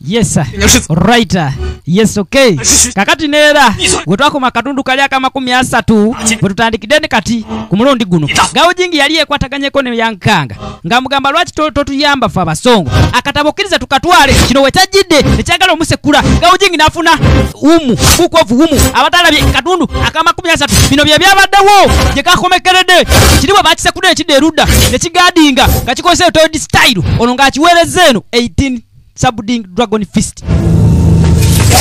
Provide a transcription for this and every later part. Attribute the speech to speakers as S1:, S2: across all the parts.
S1: yes rite yes ok kakati neera gwe twakoma katundu kali akamakumi asatu bwe tutandikiddeni kati ku mulundi guno gawojingi yali ekwataganyeko neyankanga ngaamugamba lwaki totuyamba fe abasongo akatabo okkiriza tukatwale kino wekyajjidde ekyagala omusekkula gawojingi n'afuna umu kukovu umu abatalabye katundu akamakumi asatu bino bye byabaddewo gye kakomekeredde kiriwe bakisekuda ekidde erudda nekigadinga nga kikozesa etoyodi stayiro ono ng'akiweereza eno 18 sabuding dragon fist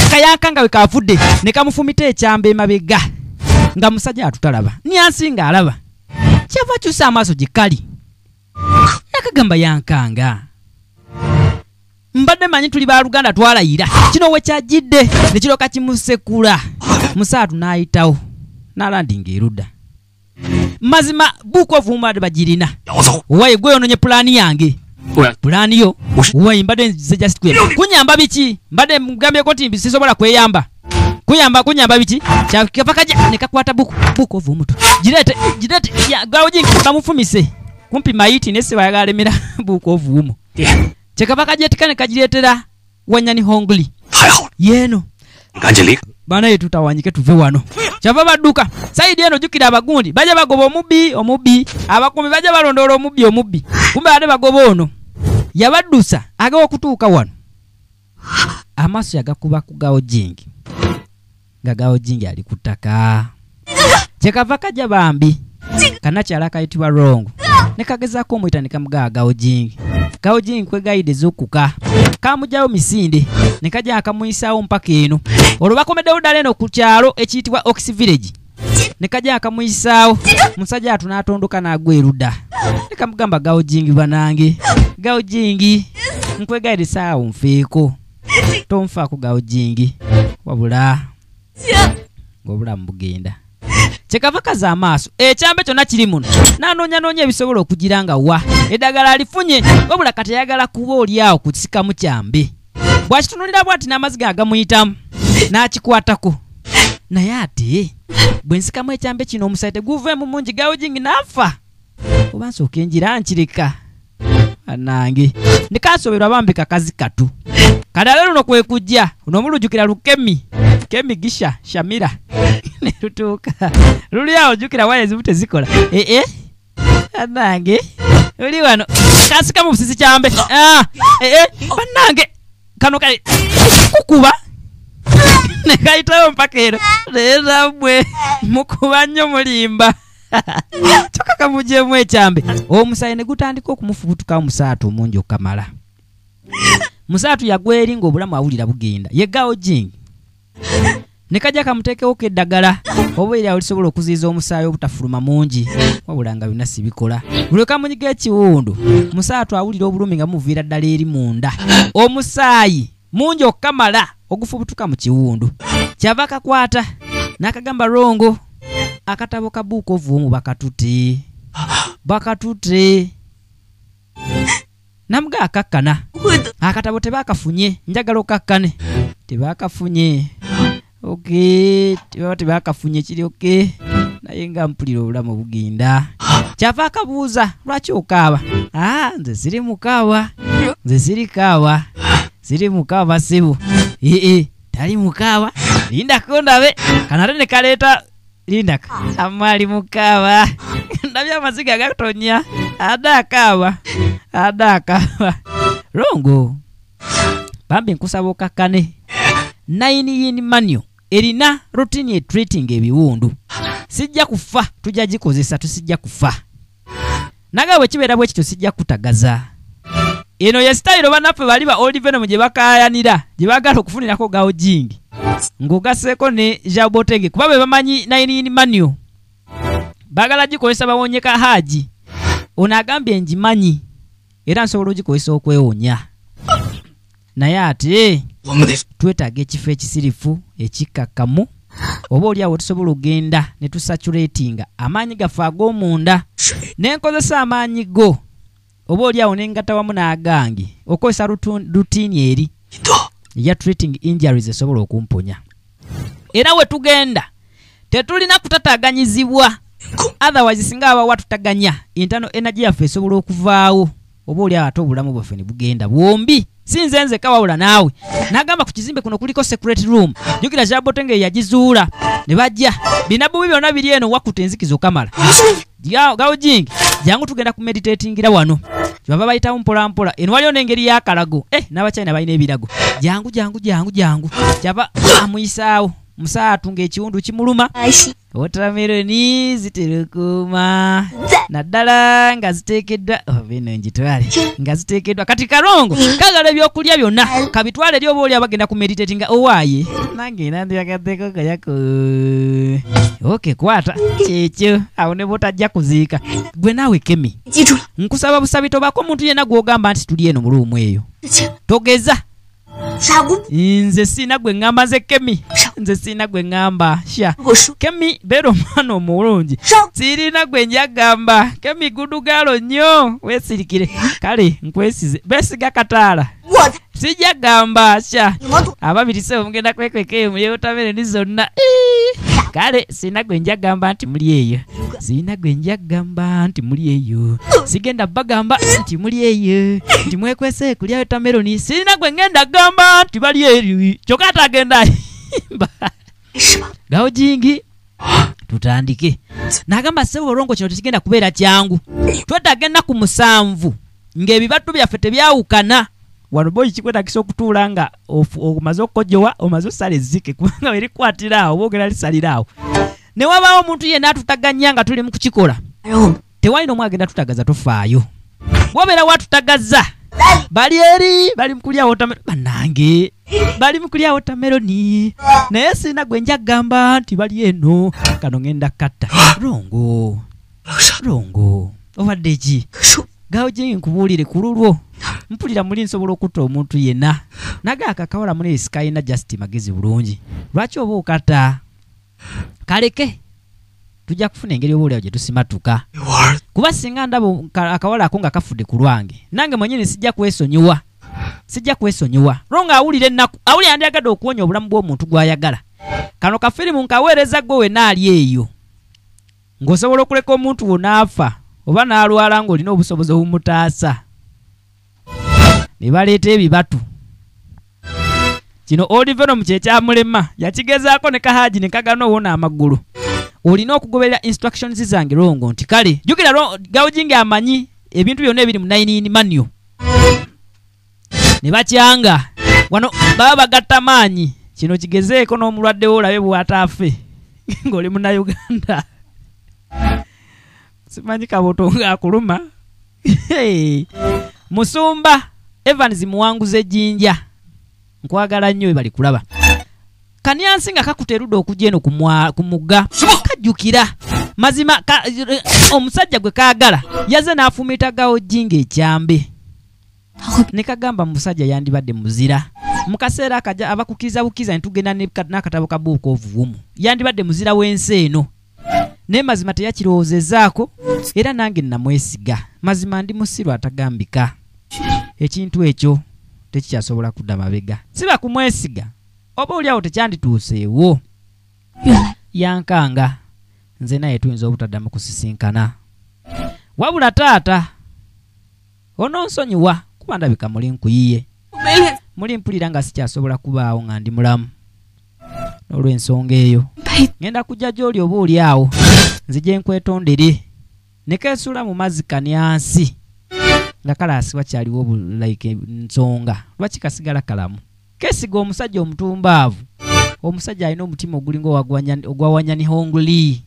S1: kayanka nga wekavudde nekamufumita ekyamba emabega nga musajja atutalaba nyansi nga alaba kyava kyusa amaaso gyekali nakagamba yankanga mbadde manyi tuli baluganda twalayira kino wekyajidde nekiroka kimusekula musaatu n'ayitawo n'alandinga erudda mazima buukovumadde bagirina owaye gweyononye pulaani yange pulaniyo wai mbadde nzize jastkwe kunyamba biki mbadde mugambyeko nti sisobola kweyamba kuyamba kunyamba biki kyakapakaja nekakwata buku buku ova omuto girete girete gawojink bamufumise kumpi maiti nesiwayagalemera buku ova umo kyekapakajetika nekagiretera wanyani hongli yeeno banaye tutawanyike tuve wano kyava badduka saidi eno jukira abagundi baja bagoba omubbi omubbi abakumi baja balondoola omubbi omubbi kumbe ate bagoba ono yabaddusa agawa okutuuka wano amaaso yagakuba kugawo jingi nga gawo jingi ali ku ttaka kyekava kajja bambi kanakyala akayitibwa rongo ne kagezaako omuyita ne kamugaba gawo jingi gawo jingi kwegayidde ezokkuka kamugyawo misinde ne kajja akamuyisaawo mpaka eno olwo bakomeddewo ddala eno ku kyalo ekiyitibwa oxvillage nekajja akamuyisaawo musajja atu n'atondoka n'agwa erudda nekamugamba gawujingi banange gawujingi nkwegaire saawo nfeeko tonfaako gawujingi wabula ngaobulamu bugenda kyekava kaza amaaso ekyamba kyonna kiri muno n'anoonyanoonya ebisobola okugira nga wa eddagala alifunye wabula katayagala kuba oliawo ku kisikamu kyambe bwakitunulirabw ati n'amaziga agamuyitamu n'akikwatako naye ate bwensikamu ekyambe kino omusaite guvemu mungi gawo jinginafa oba nsooka enjira nkirika anange ndikansoberwa bambi kakazi katu kadala luno kwekujja nomulujukira lukemi kemi gisha shamira nelutuuka luli awo jukira waya ezibu tezikola ee eh, eh? anange luli wano kansikamu busisi kyambe ah, eh, banange kano kukuba nekayitawo mpakero lezabwe mukuba nnyo mulimba kyokka kamujeemu ekyambe omusaayi ne gutandika okumufubutukawo musaatu omungi okamala musaatu yagweri ngaobulamu awulira bugenda yeggawo jing nekajja kamuteekewo keddagala oba eryawo lisobola okuziiza omusaayi obutafuluma mungi wabula nga byonna sibikola buli kamunyiga ekiwundu musaatu awulira obulumi nga mumuviira ddala eri munda omusaayi mungi okkamala ogufubutuka mu kiwundu kyava akakwata n'akagamba rongo akatabo ka buuka ovuumu bakatute bakatute namuga akakkana akatabo tebakafunye njagala okakkane tebakafunye oke tebaba tebakafunye kiri oke naye nga mpulira obulamu obuginda kyava akabuuza lwaki okaaba a nze siri mukaawa nze siri kaawa siri mukaba sibu ee tali mukaba lindako ndabe kanate ne kaleta lindaka amali mukaba ndabye amaziga agatonya adakaba adakaba rongo bambi nkusaba okakkane nine yin manu erina routini etreating ebiwundu sijja kufa tujja gikozesa tusijja kufa naga bwe kibeera bwekityo sijja kutagaza eno ye sitayiro banaffe bali ba olivenomu gye bakayanira gye baagala okufunirako gawo jingi ng'ogaseeko ne jabotege kuba be bamanyi nainini manio baagala gikozesa bawonyeka haaji ono agambye ngimanyi era nsobola ogikozesa okwewonya naye ate twetaaga ekifo ekisirifu ekikakamu oba oli awo tusobola okgenda ne tusaculatinga amaanyi gaffe ag'omunda nenkozesa amaanyi go oba oliawo nengata wamu nagange okozesa rutini eri eya treating injuries esobola okumponya era wetugenda tetulina kutataganyizibwa otherwise singa abawa tutaganya intano energy yaffe esobola okuvaawo oba oliawo ate obulamu bwaffe ne bugenda bwombi sinze nzeka wawula naawe nagamba ku kizimbe kuno kuliko secret room jukira jabotengeyo yagizuula ne bajja binabubi byonna biri eno wakuta enzikizo kamala gawjingi jangu tugenda ku meditatingira wano kyebava bayitamu mpolampola eno waliwo nengeri yakalago eh, nabakyaina balina ebirago jangu jangu jangu jangu kyava amuyisaawo musaatu ngaekiwundu kimuluma wotameroni zitera okuuma naddala nga ziteekeddwa obino oh, njitwale nga ziteekeddwa kati kalongo hmm. kagala ebyokulya byonna hmm. kabitwale eri oba oli abagenda ku meditati nga owaaye nangeena ndyagaddekogayako oke kwata kyekyo awo ne botajja kuziika gwe naawe kemi nkusaba busabi tobako omuntu yenna gwogamba nti tuli eno mulumu eyo togeza nze siina gwe ŋŋamba nze kemi nze siina gwe ŋŋamba sha kemi beera omwana omulungi siirina gwe njagamba kemi gudugalo nnyo weesirikire kale nkwesize beesiga kataala sijagamba sya ababiri se mugenda kwekwekeeyo muli ebutamere ni zonna kale sirina gwe njagamba nti muli eyo sirina gwe njagamba nti muli eyo sigenda bagamba nti muli eyo nti mwekwese kulya wetameroni sirina gwe ngenda gamba nti bali eri kyokka atagenda ayimba gawo jingi tutandike nagamba sebo olwongo kino tekigenda kubeera kyangu twetaga ennaku musanvu ngaebibatu byaffe tebyawukana wano boyi kikwetagisa okutuula nga omaze okukojowa omaze osala ezzike kubanga werikwatira awo obaogera lisalira awo newabaawo omuntu yenna atutaganya nga tuli mu kukikola tewalina omu agenda tutagaza tofaayo bwobeera watutagaza bali eri bali mukulya wotamero banange bali mukulya wotameroni naye sina gwe njagamba nti bali eno kano ngenda kata rongo rongo obadde ki gawojeyi nkubuulire ku lulwo mpulira muli nsobola okutta omuntu yenna naga akakawala muli esikayina justi magezi bulungi lwaki oba okata kaleke tujja kufuna engeri oba olyawo gye tusimatuka kuba singa ndaba akawala ako nga kafudde ku lwange nange mwenyini sijja kwesonyiwa sijja kwesonyiwa lwo nga awulira ennaku awulira ndiyagadde okuwonya obulamu bw'omuntu gw'ayagala kano kafirimu nkaweereza gwe wenaali eyo ng'osobola okuleka omuntu wonaafa oba n'alwala ng'olina obusobozi obumutaasa ne baleeta ebibatu kino old venom kyekyamulema yakigezaako ne kahaji ne kagala n'owona amagulu olina okugoberera instructions zange longo nti kale jjukira gawujinga amanyi ebintu byonna ebiri mu nainini manio ne bakyanga wano baba bagatta maanyi kino kigezeeko n'omulwaddewo olabe bwataafe ng'oli munauganda simanyika butunga akuluma musumba evans muwanguza ejjinja nkwagala nnyo bali kulaba kanyansi nga kakuterudde okujja eno ku mugga kajjukira mazima eh, omusajja gwe kaagala yaze n'afumitagawo jjinga ekyambe ne kagamba musajja yandibadde muzira mu kaseera abakukkiriza bukkiriza ne tugenda n'akatabo ka book of womu yandibadde muzira w'ensi eno naye mazima teyakirowoozezaako era nange namwesiga mazima ndi musiru atagambika ekintu ekyo tekikyasobola kudda mabega siba kumwesiga oba oli awo tekyandituuseewo yankanga nze naye tuyinza obutaddamu kusisinkana wabula taata ononsonyiwa kuba ndabika muli nkuyiye muli mpulira nga sikyasobola kubaawo nga ndi mulamu n'olwensonga eyo ŋenda kujja gy'oli oba oli awo nzije nkwetondere nekesula mu mazzi kani ansi nga kale asiwa kyaliwo obulaika nsonga lwaki kasigala kalamu kesiga omusajja omutumbaavu omusajja alina omutima ogulinga ogwawanyani hongli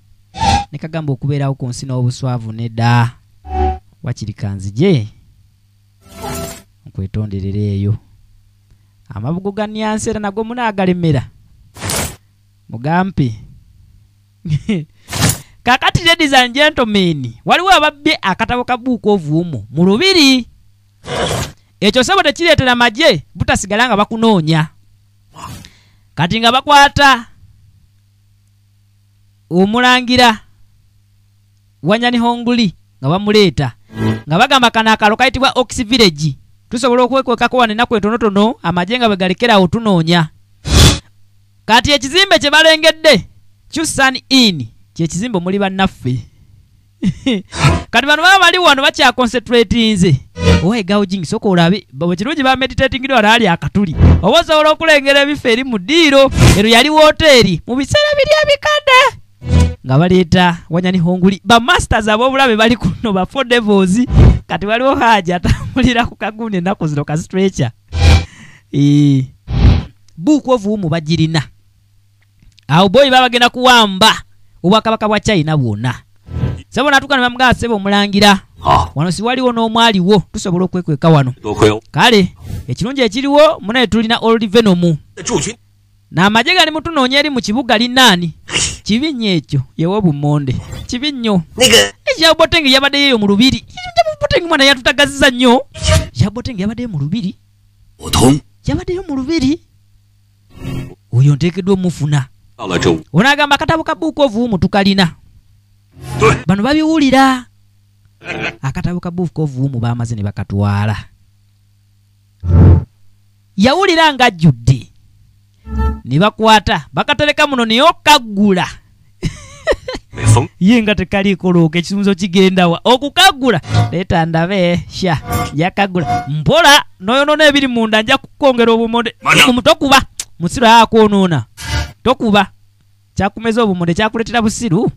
S1: nekagamba okubeerawo ku nsi n'obuswavu nedda wakiri kanzije nkwetonderera eyo amabugo ga nyansi era nago munaagalemera mugampe kakati ladies and gentlemen waliwo ababbye akatabo ka book of omu mu lubiri ekyo sebo tekireetera magye butasigala nga bakunoonya kati nga bakwata omulangira wanyani honguli nga bamuleeta nga bagamba kano akalo kayitibwa oxi village tusobola okwekwekako wano enaku etonotono amagye nga bwe galekerawo tunoonya kati ekizimbe kye balengedde chusan in kyekizimbo muli bannaffe kati bano baba bali wano bakyaconcentratinze owaegawojingi soka olabe bekirungi bameditatingire wano ali akatuli oba osobola okulengera ebifo eri mu ddiiro ero yali woteeri mu biseera biri ebikadde nga baleeta wanyani honguli bamasters ab'obulabe bali kuno bafo devils kati waliwo haja atambulira ku kaguni ennaku zino ka stretcha e buuku ovuumu bagirina awo boyi babagenda kuwamba obwakabaka bwa china bwonna sabo natukana bamugaa sebo omulangira ah. wano siwaliwo n'omwaliwo tusobola okwekweka wano kale ekirungi ekiriwo munaye tulina old venomu n'amaje gali mutunoonya eri mu kibuga linaani kibi nnyo ekyo yewe bumonde kibi nnyo ekyabotengi yabadde yeyo mu lubiri botengi mwana yatutagaziza nnyo yabotengi yabaddeyo mu lubiri yabaddeyo mu lubiri oyo nteekeddwa omufuna onagamba akatabo ka buuka ovuumu tukalina bano babiwulira akatabo ka buuka ovuumu bamaze ne bakatwala yawulira nga ajjudde ne bakwata bakatereka muno naye okaggula ye nga tekaliikolooka ekisumuzo kigendawa okukaggula leeta ndabe sha yakaggula mpola noyonona ebiri munda nja kukongera obumode omuto kuba musiro ayakonoona tokuba kyakumeza obumonde kyakuletera busiru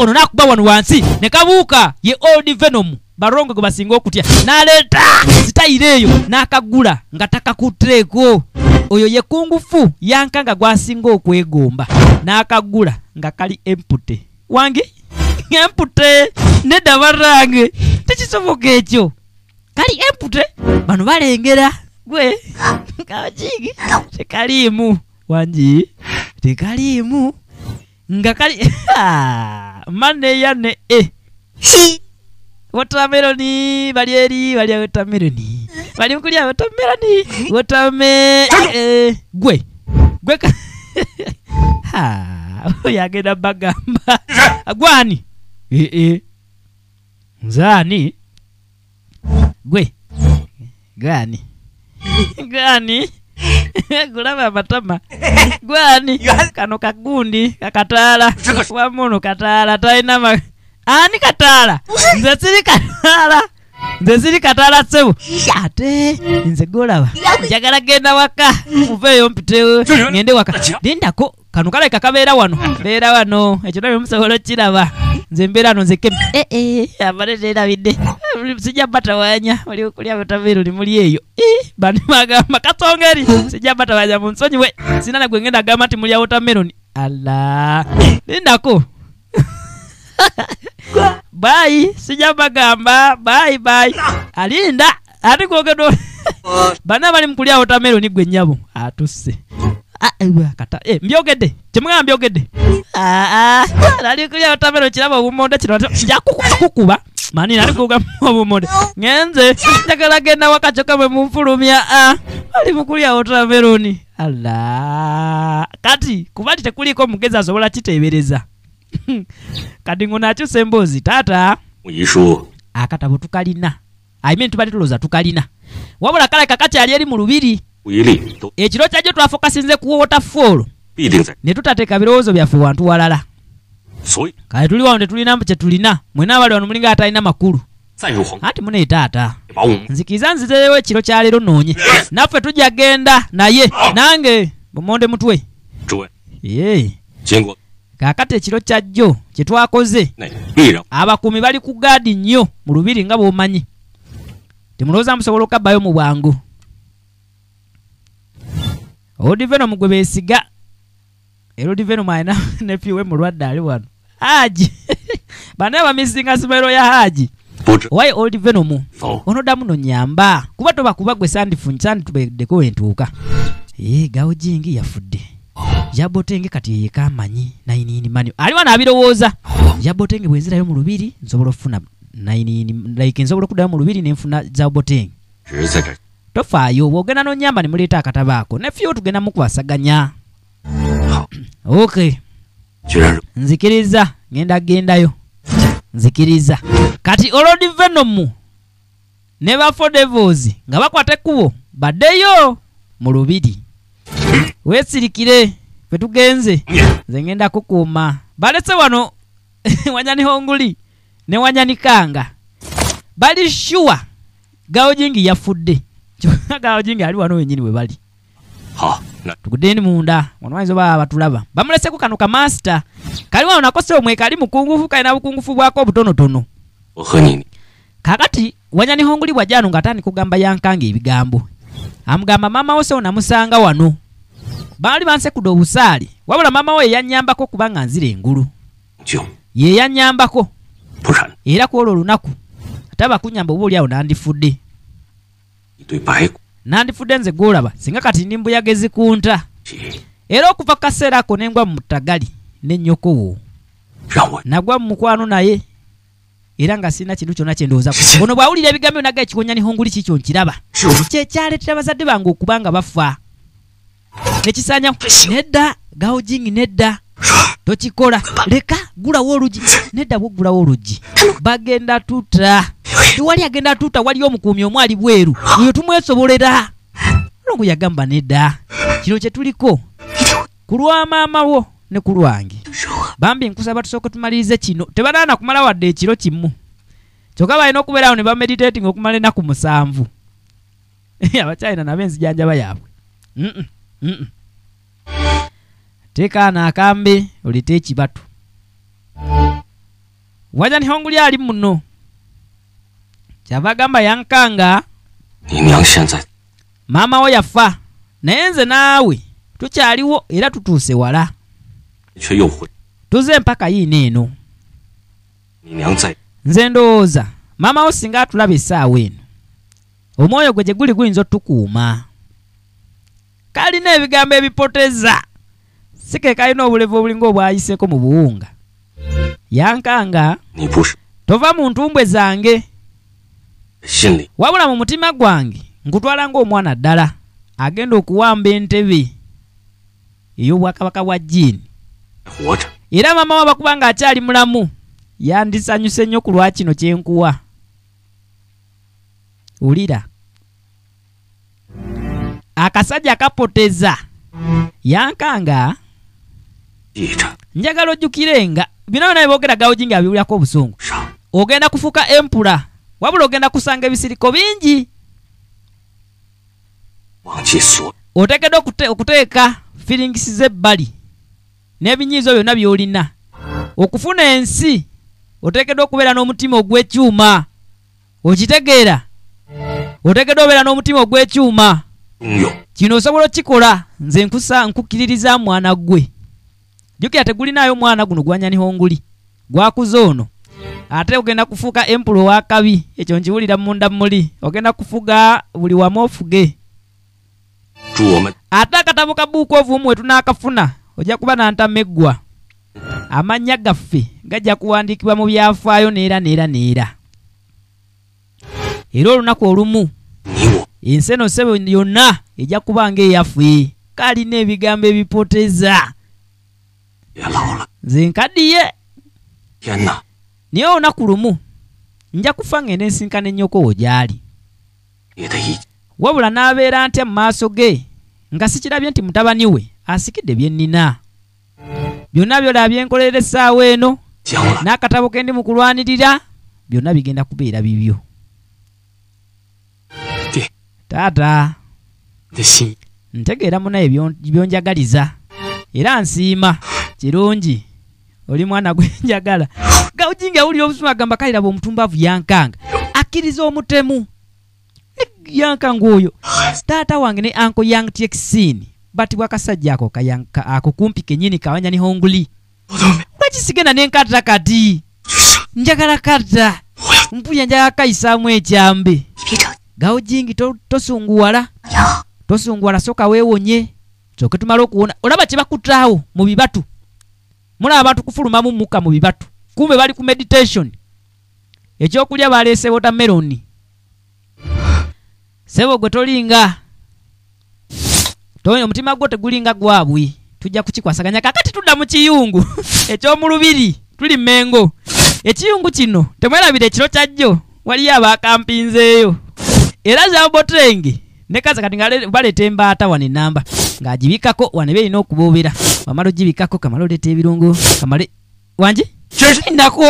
S1: ono nakuba wano wansi nekabuuka ye old venom barongo gwe basinga okutya naleeta sitayire eyo nakagula nga takakutireeko oyo yekungufu yanka nga gwasinga okwegomba nakagula nga kali empute wange empute nedda barange tekisoboka ekyo kali empute bano balengera gwe kakiigi tekaliimu wanji tekaliimu nga kali mane yane e eh. wotameloni bali eri balya wotameloni bali mkulya watame wotame eh, gwe gwe oyo agenda bagamba e, ee nzani gwe gani gani gulaba amatama gwani kano kagundi kakataala wamuno kataala talina ani kataala nze siri kataala nze siri kataala sebo ate nze golaba njagala genda waka hmm. muveeyo mpitewo ngende waka dindako kano kalaika kabeera wano beera wano ekyo nabyo musobola okkiraba nze mbeera ano nzekeme ee eh, eh, amale neerabidde sijja batawanya oliokulya batabeera oli muli eyo eh, bani bagamba katonga eri sijja batawanya mu nsonyiwe sina nagwe ngenda agamba nti mulya wotameroni ala lindako bayi sijja bagamba bayi bayi alinda ati gwogedde bana bali mukulya wotameroni gwe nnyabo atusse Ah, kata eh, mbyogedde kyemugamba mbyogedde ah, ah. nalikulya otamera okiraba obumonde kino njakukuba mani nalikugamba obumonde ngenze njagala genda wakacoka bwe mumfulumya ali mukulya otameroni ala kati kuba ti tekuliko omugezi asobola kitebereza kati ngo nakyusa emboozi taata akatabo tukalina aimini tubali tulooza tukalina wabula kale kakati ali eri mu lubiri ekiro kyajo twafokasinze ku wotafoolo ne tutateeka birowoozo byaffe wantu walala kale tuli wano tetulina kye tulina mwena abali wano mulinga atalina makulu anti muneyi taata nzikiriza nzizeyewo ekiro kya leero noonye naffe tujagenda naye ah. nange bumonde mutwe kaakati ekiro kya jjo kye twakoze abakuumi bali ku gaadi nnyo mu lubiri nga bwomanyi temulowooza musobola okabbayo mu bwangu oludi venom gwe beesiga eludi venom alina ne piwe mulwadde ali wano haji bane bamisinga simero ya haji wayi oldi venom oh. onodda muno nyamba kuba tobakuba gwe sandifuni sanditubeddeko wentuuka ee gawojingi yafudde jabotenge kati yeeka amanyi nainini mani ali wano abirowooza jabotenge bwenzirayo mu lubiri nsobola okufuna nainini like nsobola okuddayo mu lubiri nenfuna zabotenge tofaayo bwogenda nonyamba nemuleeta akataba ako nefyo tugenda mukubasaganya oke nzikiriza genda gendayo nzikiriza kati olodi venomu ne bafodevozi nga bakwata ekkubo baddeyo mu lubiri hmm. weesirikire fe tugenze nze ngenda kukuuma balese wano wanyani honguli ne wanyani kanga bali shuwa gawojingi yafudde agawajinga ali wano wenyini we bali tugudeni munda wanomayinza oba batulaba bamuleseku kano kamasita kali wano nakose omwe kali mukungufu kalina bukungufu bwako obutonotono kakati wanyanihongulibwa jano nga atandika okugamba yankanga ebigambo amugamba maama wo sewo namusanga wano baali bansekudde obusaali wabula maama wo yeyanyambako kuba nga nzira engulu yeyanyambako era kuolwo olunaku ate abakunyamba oba oli awo nandifudde nandifudde nze golaba singa kati ndi mbuyaga ezikunta era okuva kukaseera ako nengwa mu ttagali nenyokowo nagwa mu mukwano naye era nga sirina kintu kyonna kyendowooza ono bwawulira ebigambo naga ekikonya nihonguli kikyo nkiraba kyekyaleetera bazadde bange okuba nga bafa nekisanya nedda gaojingi nedda tokikola leka gulawo olugi nedda bwogulawo olugi bagenda tuta nti wali agenda tuta wali omukuumi omwali bweru oyo tumwesobolera longu yagamba nedda kino kyetuliko ku lwamaama wo ne ku lwange bambi nkusaba tusooke tumalirize kino tebanaana kumala wadde ekiro kimu kyokka balina okubeerawo ne bameditating okumala ennaku musanvu abacyalina nabo enzijanjaba yaabwe tekaana akambe oleete ekibatu wajani hongulyali muno kyava agamba yankanga maama wo yafa naye nze naawe tukyaliwo era tutuuse wala tuze empaka yiina eno nze ndowooza maama wo singa atulaba essaawa eno omwoyo gwe gye guli guyinza otukuuma kalina ebigambo ebipoteza sikekalina obulevu obulinga obwayiseeko mu buwunga yankanga tova mu ntumbwe zange shini wabula mu mutima gwange nkutwala ngaomwana ddala agenda okuwamba entebe ey'obwakabaka bwa jiini era maama wa bakuba ng'akyali mulamu yandisanyuse nnyo ku lwakino kye nkuwa ulira akasajja akapoteza yankanga njagala ojjukire nga bino byona bye boogeragawo jingi abiwulirako obusungu ogenda kufuuka empula wabula ogenda kusanga ebisiriko bingi otekedde okuteeka firingisi zebbali n'ebinyiizo byonna by'olina okufuna ensi otekedde okubeera n'omutima ogw'ekyuma okitegeera otekedde obeera n'omutima ogw'ekyuma kino osobola okikola nze nkusa nkukkiririza mwana gwe jukira tegulinayo omwana guno gwanyanihonguli gwakuza ono ate ogenda kufuuka empulu owakabi ekyo nkiwulira munda muli ogenda kufuga buli wamu ofuge ate akatabo ka buuka ovuumu wetunaakafuna ojja kuba nantameggwa amannya gaffe gajja kuwandiikibwa mu byafaayo neera neera neera era olunaku olumu ensi eno sebe yonna ejja kuba nga eyaffe kalina ebigambo ebipoteza nze nkaddiye naye olunaku lumu nja kufa ngende ensinkana ennyoko wo gy'ali wabula n'abeera ntya mu maaso ge nga sikirabye nti mutabani we asikidde bye nnina byonna byolaabye enkolera essaawa eno n'akatabo kendi mu kulwanirira byonna bigenda kubeera bibyo taata ntegeera munaye byonjagaliza era nsiima kirungi oli mwana gwenjagala nga ojinga awulira obusuma agamba kaliraba omutumbavu yankanga akkiriza omutemu yankanga oyo taata wange ne anko yang tekisin batibwa akasajja ako ako kumpi kenyini kawanya ne honguli lwakisigenda nenkata kati njagala kata mpuya njagala kayisaamu ekyambe gaojingi tosunguwala tosunguwala soka weewonye soke tumale okuwona olaba kye bakutaawo mu bibatu mulaba abantu kufulumamu mukka mu bibatu kumbe bali ku meditation ekyokulya baleese watermeroni sebo gwe tolinga omutima gwo tegulinga gwabwe tujja kukikwasaganya kakati tudda mu kiyungu ekyomulubiri tuli mmengo ekiyungu kino temwerabira ekiro kya jjo waliyo abakampinzeeyo era zabotenge ne kasa kati nga baleeta embaata wano enamba ng'agibikako waneba erina okuboobera amala ogibikako kamala oleeta ebirungu kamale wangi nako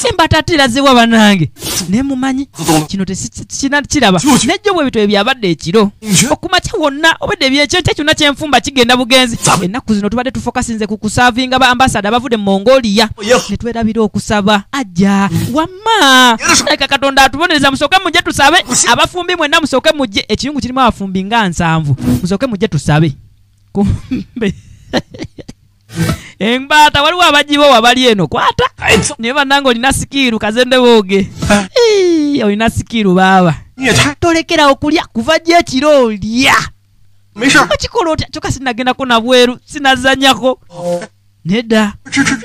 S1: sembata ateerazibwa banange nemumanyi kino tekiraba nejjo bwebito ebyabadde ekiro okumaca wonna obadde ebyekyokya kyona kyenfumba kigenda bugenzi ennaku zino tubadde tufokasinze ku kusavinga ba ambasada abavudde mu mongoliya oh, netwerabira okusaba ajja mm. wamma naika katonda atubonereza musooke mujje tusabe abafumbi mwenna musooke mujje ekiyungu kirimu abafumbi nga nsanvu musooke mujje tusabe kumbe embata waliwo abagibo wabali eno kwata naye bannanga olina sikiru kazende booge olina sikiru baaba tolekera okulya kuva jo ekiro olya okikola otya kyoka sinagendako nabweru sinazanyako nedda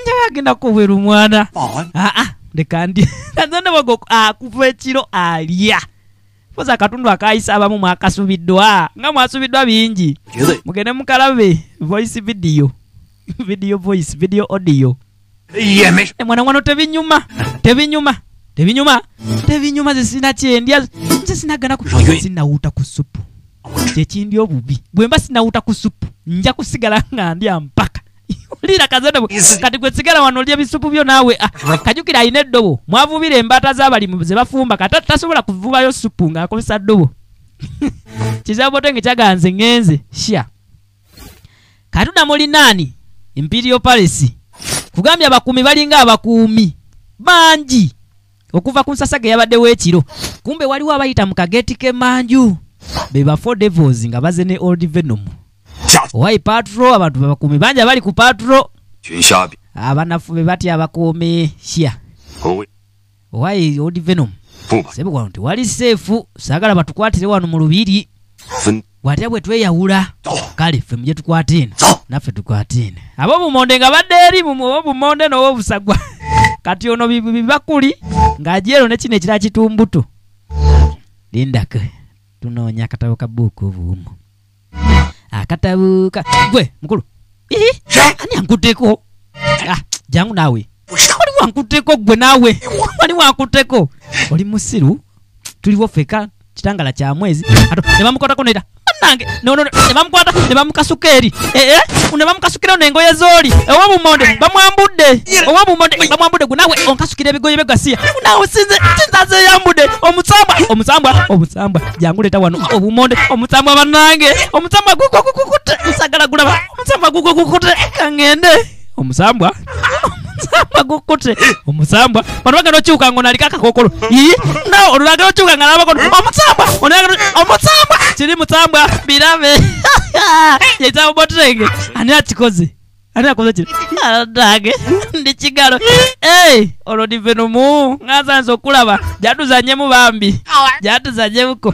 S1: njawagendako bweru mwana aa lekandi ah, ah, kazende booge ah, kuva ekiro alya koza akatundu akayisa abamu mwakasubiddwa nga mwasubiddwa bingi mugende mukalabe voice video video voice video audio mwanamwana eh, tebinyuma tebinyuma tebinyuma tebinyuma zisina kyendya zisinaganasinawuta ku supu kyekindi obubi bwemba sinawuta ku supu nja kusigala nga ndya mpaka ulira kazenda kati kwesigala wanolya bisupu byo naawe ah, ah. kajukira ayina eddobo mwavubira embaata z'abalimu zebafumba kati tasobola kuvubayo supu ngaakozesa ddobo kizabotenge kyagala nze ŋŋenze sya katuna mulinaani empirio palesi kugambye abakuumi balinga abakuumi bangi okuva ku nsasa ge yabaddewo ekiro kumbe waliwo abayita mu kageeti k'emmanju be bafo devos nga baze ne old venomu owai patulo abantu bakumi banja bali ku patulo abanafu be batya abakuumi sya owai old venom sebugwano tewali seefu saagala batukwatire wano mu lubiri watya bwe tweyawula kale ffe muje tukwate eno naffe tukwate eno ab'obumonde nga badde eri mubobumonde n'owobusagwa kati ono bibakuli ng'ajeero ne kino ekira kitumbuto lindake tunoonya akatabo ka bbuuka obuwumu akatabuka gwe mukulu ani ankuteko ah, jangu naawe wali wankuteko gwe naawe wali wankuteko oli musiru tuliwo feka kitangala kya mwezi ebamukotako nera munange nebamukwata nebamukasuka eri eh, eh? nebamukasukira nengoye zoli eh, owabumonde bamwambudde owabumonde bamwambudde gunawe onkasukira ebigoye begasiya gunawe sinze sinzaze yambudde omusambwa omusambwa omusambwa janguleta wano obumonde omusambwa banange omusambwa gukukukute musagala gulaba omusambwa gukukukute kangende omusambwa omusambwa gukutte omusambwa bano bagenda okyuka nga onaliko akakokolo no olulagala okyuka nga nabakono omusambwa omusambwa kiri musambwa birabe yetabobotrenge ani akikoze ate akoza kino atage ndi kigalo ei olwo nive numu ngansanisa okulaba jatuzanyemu bambi jatuzanyemuko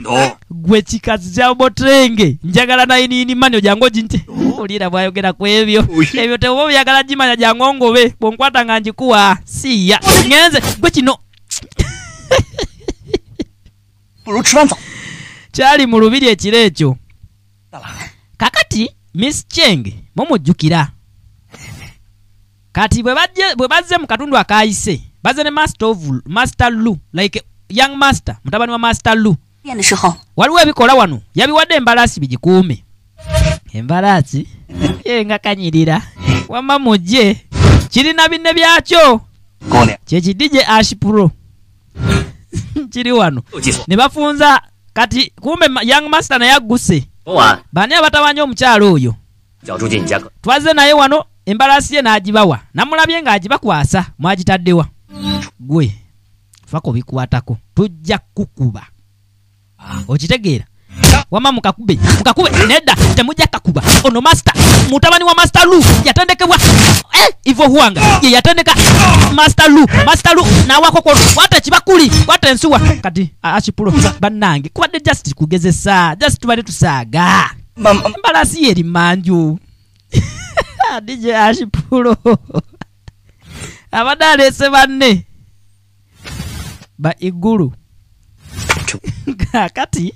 S1: gwe kikazi kya botrenge njagala nayiniini mani ojangu ginte olira bwayogera ku ebyo ebyo teuba obuyagala gimanya jangongobe bwonkwata nga njikuwa siya ngenze gwe kino kyali mu lubiri ekiro ekyo kakati miss cheng mumujjukira kati bwe bazze mu katundu akayise bazze ne master lu like young master mutabani wa master lu waliwo ebikola wano yabiwadde embalaasi bigikuume embalaasi yenga kanyirira wama mugye kirina binne byakyo kyekidije ashpro kiri wano oh, ne bafunza kati kumbe young master naye agguse bani abatabanye omukyalo oyo twaze naye wano embalansi ye n'agibawa namulabye ng'agibakwasa mwagitaddewa gwe fakobikwatako tujja kukuba ah. okitegeera wama mukakube mukakube nedda temujja kakuba ono masita mutabani wa masita lu yatendekebwa eh, ivo huwanga ye yatendeka masita lu masita lu nawakokolo wata ekibakuli wata ensuwa kati akipulo bannange kubadde jasiti kugezesa jasiti tubadde tusaaga embalansi yeri manju DJ Ash Pro. Abadde aleese banne. Ba iguru. Kakati.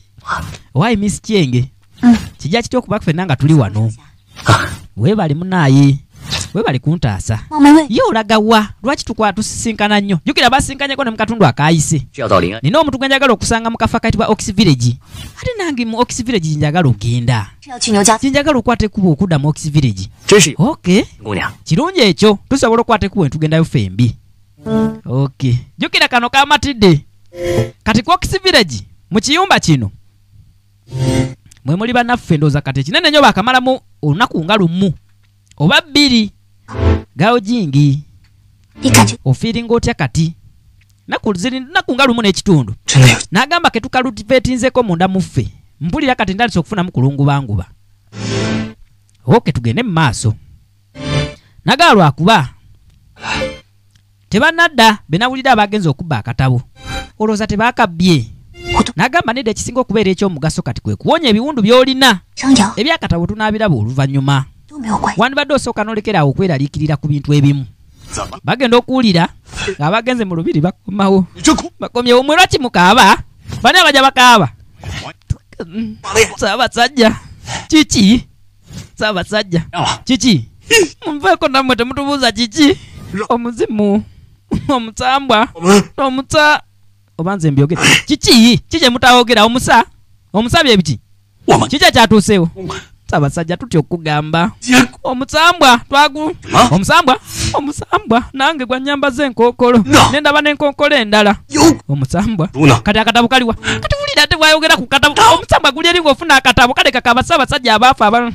S1: Why Miss Chenge? Hmm. Kijja kitya okuba ffenna nga tuli wano. Ah. Weebali munaayi. webale kuntaasa ye olagawa lwaki tukwala tusisinkana nnyo jukira basinkanyeko ne mukatundu akaayise nina omuntu gwe njagala okusanga mukafo akati bwa ox village ate nange mu ox village njagala ogenda kinjagala okwata ekuba okudda mu ox village ok kirungi ekyo tusobola okwata ekuba netugendayo fembi ok jukira kano kamatidde kati ku ox village mu kiyumba kino mwe muli bannaffe endooza kati ekinene nyo bakamalamu olunaku nga lumu oba bbiri gaojingi ofiiringa otya kati nakuzirinaku nga lumu n'ekitundu n'agamba ketukalutivetinzeko munda muffe mpulira kati ndandisa okufunamu kulungubanguba oke tugende mu maaso nagala lwakuba tebanadda benawulira abagenza okubba akatabo olowooza tebakabbye n'agamba nedda ekisinga okubeera eky'omugaso kati kwe kuwonya ebiwundu by'olina ebyakatabo tunaabiraba oluvannyuma wandibadde osooka n'olekeraawo okweraliikirira ku bintu ebimu bagenda okuwulira ng'abagenze mu lubiri bakomawo bakomyewo mwe lwaki mukaaba bani abajja bakaaba saabasajja kiki saabasajja ah. kiki munveeko nammwe temutubuuza kiki omuzimu omusambwa omusa oba nze mbyogere kiki kikye mutawogera omusa omusabye biki kiki ekyatuuseewo abasajja tutya okugamba omusambwa twagu omusambwa omusambwa nange gwanyamba zenkonkolo nendaba nenkonkolo endala omusambwa kati akatabu kaliwa mm. kati wulira ate bwayogera ku katabu omusambwa guli eri ngaofuna akatabu kalekaka abasa abasajja abaafu aba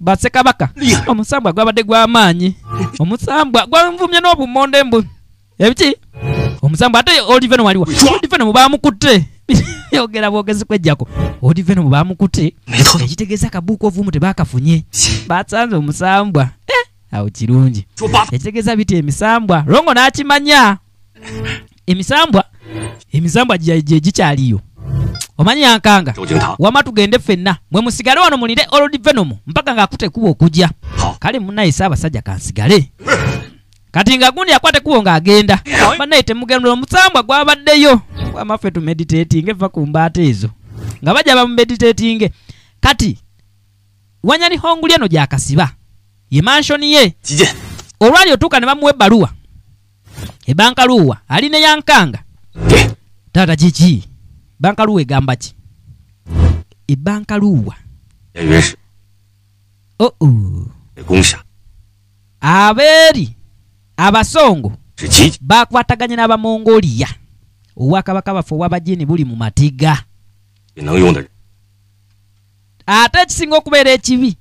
S1: basekabaka omusambwa gwabadde gwamaanyi omusambwa gwanvumye n'obumonde mbu ebiki omusambwa ate olivenowaliwa olivenomubamukutte yogera bwogezi kwejjako odi venom bamukute ekitegeeza kabuuka ovuumu tebakafunye basanze omusambwa eh, awo kirungi ekitegeeza bita emisambwa rongo nakimanya emisambwa emisambwa gyegikyaliyo omanyi yankanga wama tugende fenna mwe musigale wano mulire old venom mpaka ngaakutekuba okujja kale munaye saabasajja kansigale eh. kati nga gundi akwatekuwo ng'agenda banaye temugendula omusambwa gwabaddeyo amaffe tumeditatinga eva ku mbaata ezo nga bajja bamumeditatinge kati wanyani honguli eno gyakasiba ye mansoni ye olwali otuuka ne bamuwa ebbaluwa ebankaluwa alina eyankanga taata kiki bankaluwa egamba ki ebankaluwa o abeeri abasongo bakwataganye n'abamongoliya obwakabaka baffe obwabajini buli mu matiga ate ekisinga okubeera ekibi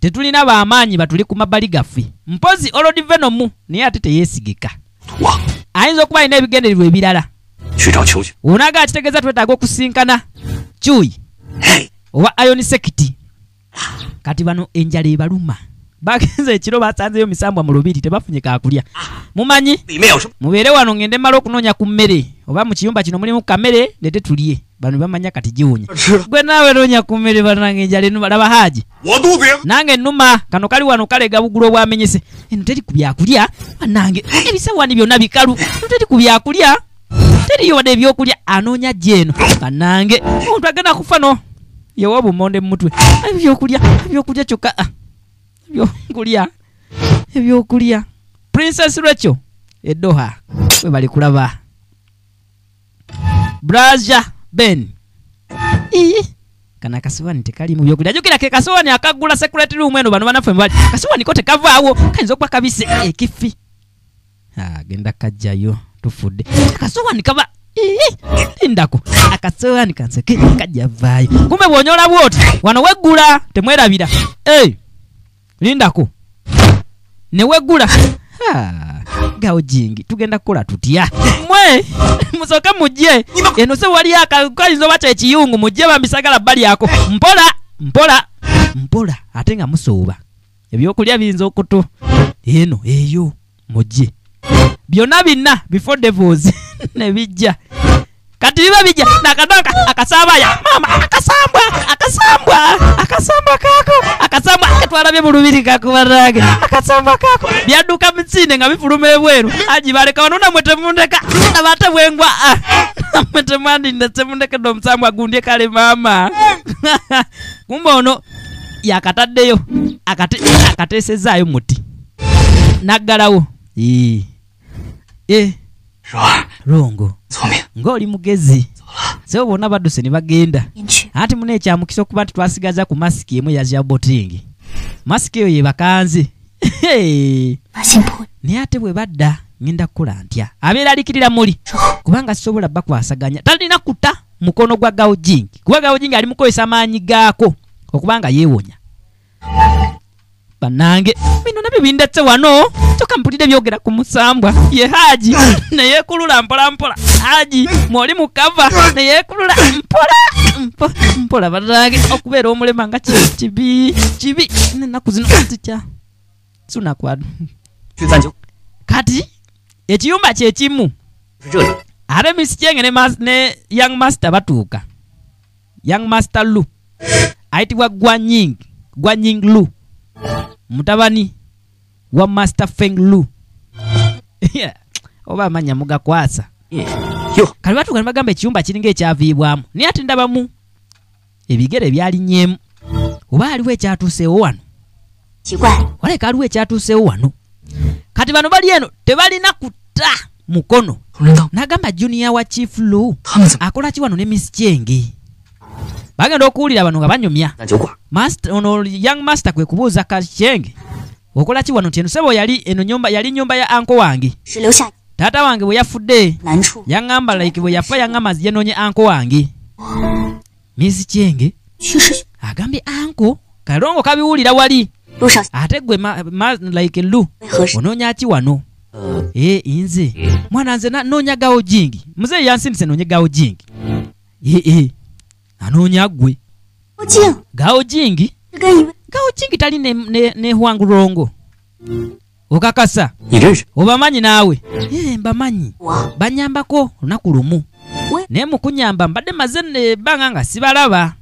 S1: tetulina baamaanyi batuli ku mabbali gaffe mpozi olodi venomu naye ate teyeesigika ayinza okuba alina ebigendererwa ebirala onaga akitegeeza twetaaga okusinkana cuyi oba ionisekiti ah! kati bano enjala ebaluma bagenza ekiro basanzeyo misambwa mu lubiri tebafunye kakulya ah. mumanyi mubeere wano ngende mala okunoonya ku mmere oba mu kiyumba kino mulimu kamere nete tulye bano bamanya kati giwunya gwe naawe noonya ku mmere banange njala enuma laba haaji nange enuma kano kali wano kalega bugulu obwamenyese eno teri ku byakulya banange ebisawani byonna bikalu eno teri ku byakulya teriyo wadde ebyokulya anoonya gy eno banange omuntu agenda kufano yewa obumonde mu mutwe ebyokulya ebyokulya kyokka ah. ebyokulya ebyokulya princess rachel edoha we bali kulaba braja ben kana kasowani tekalimu byokulya jukira ke kasowani akagula secret room eno bano banaffe mubali kasowani ko tekavaawo kayinza okuba kabise ekifi agenda ah, kajjayo tufudde akasowani kaba lindako akasowani kanseke kajja vaayo kumbe bwonyolabwoti wano weggula temwerabira hey. lindako neweggula ga ojingi tugenda kukola tutya mwe musoke mujje eno se wali akakayinza oba kyekiyungu mujje bambisagala bbali ako mpola mpola mpola ate nga musuuba ebyokulya biyinza okuto eno eyo mujje byonna binna before devos nebijja kati biba bija akasambaya mama akasambwa akasambwa akasambwa kako akasambwa akatwalabye bulubiri kako barange akasambwa kako vyaduka mtsine nga bifuluma ebweru ajibaleka wanona mwetemundeka abate bwengwa ah, mwetemwandinde semundekedde omusambwa gundye kale mama kumbono ono akate akateesezaayo muti nagalawo ee eh. rungu ng'oli mugezi sewo bonna badduse ne bagenda anti muno ekyamukisa okuba nti twasigaza ku masiki emu yazya botingi masiki eyo yebakanzi naye ate bwe badda ngenda kukola ntya abeera alikirira muli kubanga sisobola bakwasaganya talina kuta mukono gwa gawojingi kuba gawojingi ali mukozesa maanyi gaako okubanga yeewonya banange bino nabyo bindatse wano tokampulire byogera ku musambwa ye haji neyekulula mpolampola haji mwoli mukava neyekulula mpola mpola banange okubeera omulema nga kibi kibi nenaku zino zitya sunakwadu kati ekiyumba kyekimu ate misi kyenge ne young master batuuka young master lu ayitibwa gwanying gwanying lu mutabani wa master fenglu oba amanya mugakwasa kali batuka ne bagamba ekiyumba kiringa ekyaviibwamu naye ate ndabamu ebigere byalinyeemu oba aliwo ekyatuusewo wano walaika aliwo ekyatuusewo wano kati bano bali eno tebalina kuta mukono nagamba junior wa chief lu akola ki wano ne misi kyenge bagenda okuwulira bano nga banyumya ono young master kwe kubuuza kacenge okola ki wano nti enusebo yali enyumba yali nyumba ya anko wange taata wange bwe yafudde yaŋŋamba like bwe yafa yaŋŋamba yenonye anko wange miss cenge agambye anko kalongo kabiwulira wali ate gwe like lu onoonya ki wano e eh. eh, nze eh. mwana nze nonyagawo jingi muzeeyi yansindise nonye gawo jingi ee anoonya ggwe gaojingi gaojingi tali ne, ne, ne hwangurongo okakasa obamanyi naawe eh, mbamanyi banyambako olunaku lumu naye mukunyamba mbadde maze ebbanga nga sibalaba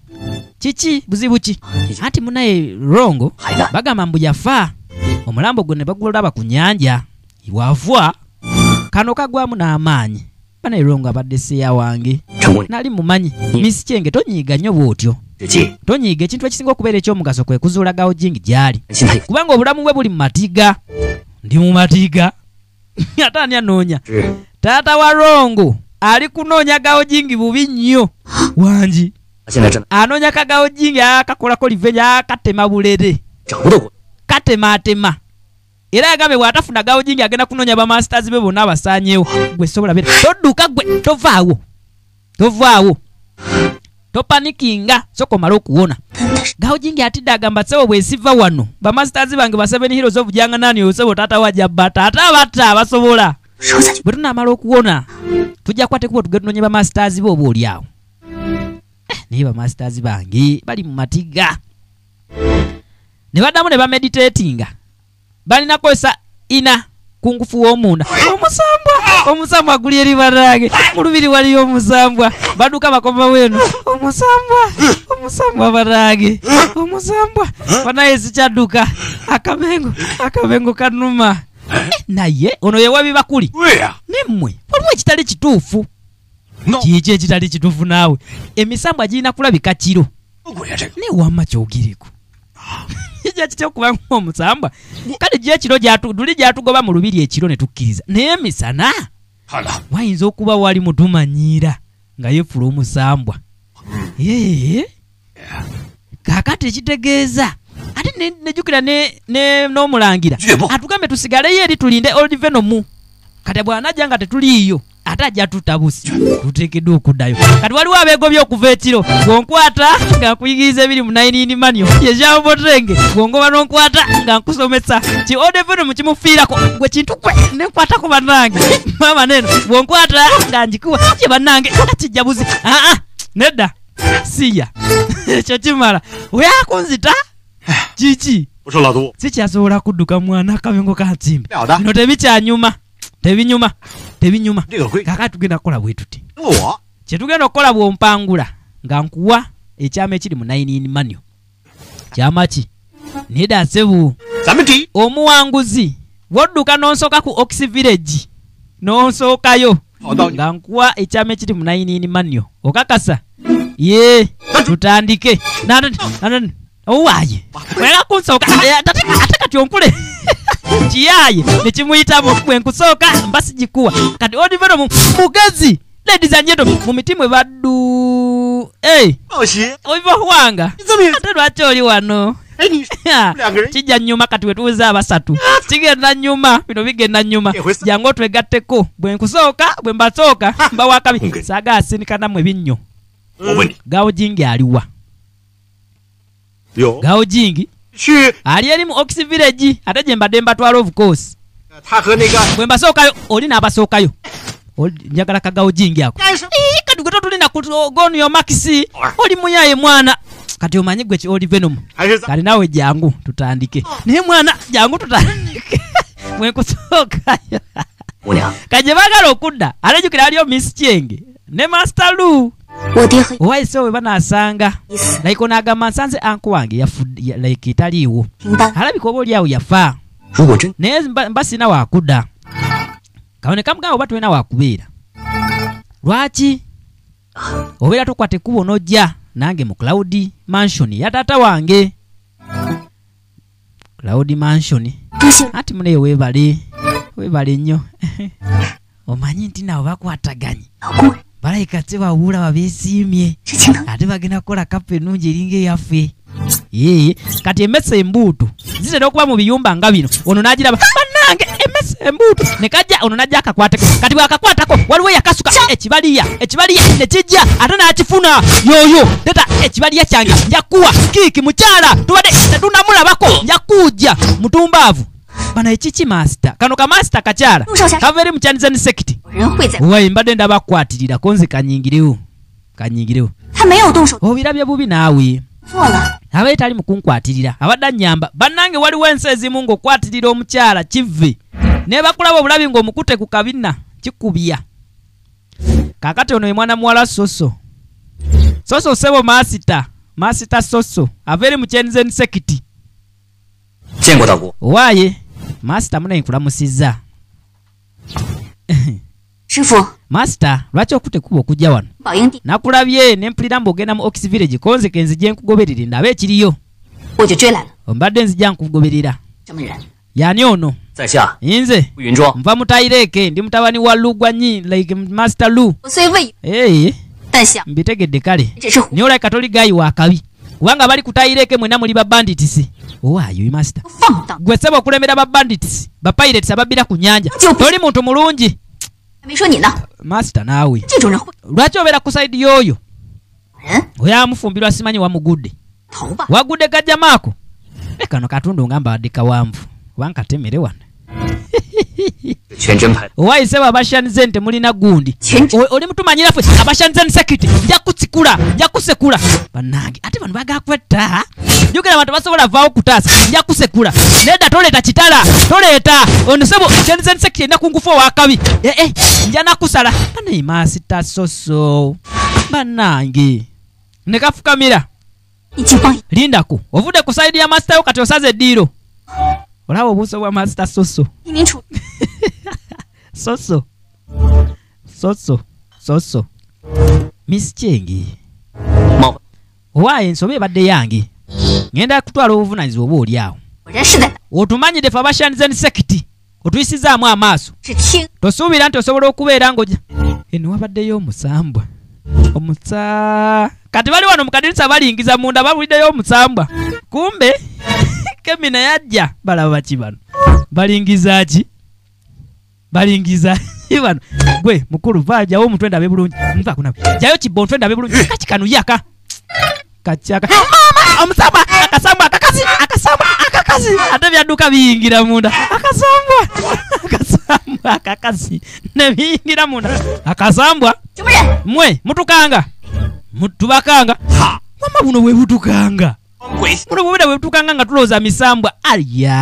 S1: kiki buzibu ki anti munaye rongo bagamba mbu yafa omulambo gwe ne bagulaba ku nyanja iwavwa kano kagwamu n'amaanyi banayirwo ngaabadde seeya wange nali mumanyi hmm. misi kyenge tonyiiganyo bw'otyo tonyiiga ekintu ekisinga okubeera eky'omugaso kwe kuzuula gawo jingi gy'ali kubanga obulamu bwe buli mu matiga ndi mu matiga ate ani anoonya eh. taata wa rongo ali kunoonya gawo jingi bubi nnyo wangi anoonya kagawo jingi akakolako livenge akatema bulere katematema era yagambye bw'atafunagawo gingi agenda kunoonya bamasters be bonna abasaanyeewo gwe sobola bera todduka gwe tovaawo tovaawo topanikinga soka omala okuwona gawo jingi atidde agamba sebo bwesiva wano bamasters bange ba seven heroes of janganani oyo sebo taata wajja bata ate abatta abasobola bwe tunaamala okuwona tujja kwatekubwe tuge tunonye bamasters be oba oliawo eh, naye bamasters bange bali mu matiga ne baddamu ne bameditatinga balinakozesa ina kungufu womunda omusambwa omusambwa guli eribalange mulubiri waliyo omusambwa baduka bakoma wenu omusambwa omusambwa balange omusambwa banaye sikyaduka akamengo akamengo kanuma naye ono yewabibakuli nemmwe olimu ekitali kituufu kiki ekitali kituufu naawe emisambwa girina kulabikakiro newamma kyogiriku kijja kitya okuba ngaomusambwa kale gyo ekiro duli gyatugoba mu lubiri ekiro ne tukkiriza naye misana wayinza okuba wali mutumanyiira nga yefula omusambwa ee kaakati ekitegeeza ate nejukira n'omulangira atugambe tusigaleyo eri tulinde olivenomu kati bwanajja nga tetuliiyo ate ajja tutabusi tuteekeddwa kudayo kati waliwo abeegobye okuva ekiro gonkwata nga nkuyigiriza ebiri mu nainini manyo yejambotenge gongoba nonkwata nga nkusomesa ki odefenomu kimufiirako gwe kintu kwe nenkwatako bannange mama neno bwonkwata nga njikuwa kye bannange kijja buzi aa ah, ah, nedda siya ekyo kimala oyakunzita kiki sikyasobola kudduka mwana akabengo kansimbi no tebikyanyuma tebinyuma tebinyuma kaka tugenda kukola bwetuti kyetugenda okukola bwompangula nga nkuwa ekyama ekiri mu nainini manu kyamaki nidasebu omuwanguzi wodduka nonsooka ku oxivillage nonsookayo oh, nga nkuwa ekyama ekiri mu nainini manu okakasa ye tutandike nanani nanani owaye mwera ku nsooka tateka ateka tyonkule kiyaye nekimuyitamu gwe nkusooka mba sigikuwa kati odivero mugezi ladies and gentlemen mu miti mwe baddu oiva huwanga ate lwaki oli wano ah, kijja nyuma kati wetuuza abasatu kigenda ah. nyuma bino bigenda nyuma eh, jangu otwegatteko bwe nkusooka bwe mbasooka mbawakabi saga asinikanamu ebinnyo gawo jingi aliwa gaojingi aliyeri mu oxivillage ate gye mbadde mbatwala obukoosi bwe mbasookayo oli n'abasookayo njagala kagaojingi ako kadugo totulinagonuyo uh, makisi oli muyaye mwana kati omanyi gwe oli venomu kali nawe jangu tutandike oh. naye mwana jangu tutandike bwe nkusookayo kagye baagala okudda alejukira aliyo miss cyenge ne master lou oba ise owe banasanga like onagamba nsanze anku wange like taliiwo alabika oba oliawo yafa naye mba sina wakudda kaone kamugamba oba tolina wakubeera lwaki obeera tokwata ekkubo nojja nange mu claudi mansion ya taata wange claudi mansion anti muneyo webale webale nnyo omanyi nti nawe bakwataganye balayika te bawuula babeesiimye ate bagenda kukola kappa ennungi eringa eyaffe ee kati emmese embuutu zitera okuba mu biyumba nga bino ono nagiraba ah, bannange emmese embuutu nekajja ono najja akakwatako kati bwakakwatako waliwo yakasuka ekibaliya ekibaliya nekijja ate nakifuna yoyo teta ekibaliya kyange njakuwa kiiki mukyala tubadde tetunamulabako njakuujja mutumbaavu bana ekiki masita kano kamasita kakyala kaveeri mukyanizani sekiti wayi mbadde ndabakkwatirira konze kanyingirewo kanyingirewo obirabye bubi naawe abaye tali mukunkwatirira abadde anyamba bannange waliwo ensi ezimu ng'okwatirira omukyala kive nebakulaba obulabi ng'omukute ku kabina kikubya kakati ono ye mwana muwala soso soso sebo masita masita soso avaeri mukyanizani sekiti waye masita muna nkulamusizza masita lwaki okutekuba okujja wano nakulabye nempulira mbu ogenda mu oxi village konzekenzi gyenkugoberere ndaba ekiriyo ombadde nzija nkugoberera yani ono nze nva mutayireeke ndi mutabani wa lu gwanyi like master lu mbitegedde kale niolaikatoligayi waakabi kubanga bali kutayireeke mwena muli ba banditisi owaayo oh, imasita gwe ssebo okulembera ba bandits ba pirates ababbira ku nyanja oli muntu mulungi uh, masita naawe lwaki obeera ku saidi y'oyo eh? oyo amufumbirwa simanyi wamugudde wagudde gajjamaako eh, kano katundu ngamba wadde kawanvu obankatemere wano waiseba bashanize nti mulina gundi oli mutumanyira ffe abashanize nsekiti nja kutsikula nja kusekula banange ate bano bagakwetta jukira abantu basobola vaawo kutaasa nja kusekula nedda toleeta kitala toleeta onosebo shanize nsekiti enda kungufu owakabi ee nja nakusala banaye maasita soso banange nekafukamira lindako ovudde ku saidi ya masitayo kati osaze eddiiro Hona ho buso wa master soso. Ni ntu. Soso. Soso. Soso. Miss Chengi. Mo. Why so be bad yangi? Ngenda kutwala obuvunanyizibwa obwo oli awo. Otumanyi de fabashan zen sekiti. Otuyisizaamu amaaso. Tosuubira nti osobola okubeera ng'ojja. Eno wabaddeyo omusambwa. Omusa. Kati bali wano mu kadirisa balingiza munda babuliddeyo omusambwa. Kumbe. kemina yajja balaba ki bano balingiza ki balingiza bano gwe mukulu vajawo omutwe ndabe bulungi nvakuna jayo kibo ntwe ndabe bulungi kaki kanuyaka kakyaka omusamba akasamba akakazi akasamba akakazi ate byadduka biyingira munda akasamba akasamba akakazi nebiyingira munda akasambwa mwe mutukanga mutubakanga mama buno bwebutukanga gwesi muno bubira bwe butuukanga nga tulowooza misambwa alya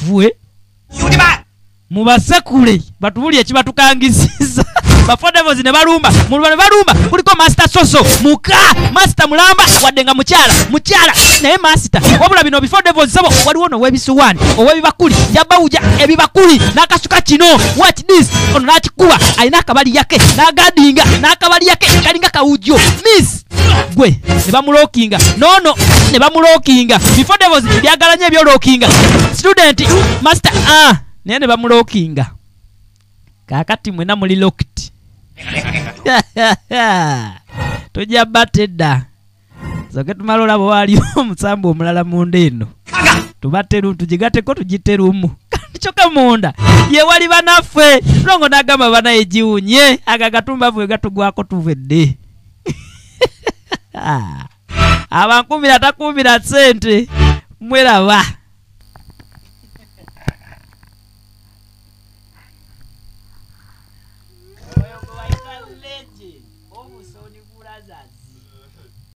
S1: fwe mubasekule batubulya ekibatukangisiza bafodevos ne balumba muluba ne balumba kuliko masita soso muka masita mulamba wadde nga mukyala mukyala naye masita wabula bino bifodevos sabo waliwo nowebisuwani owebibakuli jabawuja ebibakuli n'akasuka kino watdis ono n'akikuba alina akabali yake n'agadinga n'akabali yake kalinga kawujo miss gwe ne bamulokinga nono ne bamulokinga bifodevos byagalanye ebyolokinga student masita a ah, naye ne bamulokinga kakati mwena muli lokiti tujaba tedda soke tumala olaba waali omusambu omulala munda eno tubateru tugigateko tugiterumu kyoka munda yewali banaffe nongo nagamba banaye giwunye agagatumbavu egatugwako tuvedde ah. abankumira takumira sente mweraba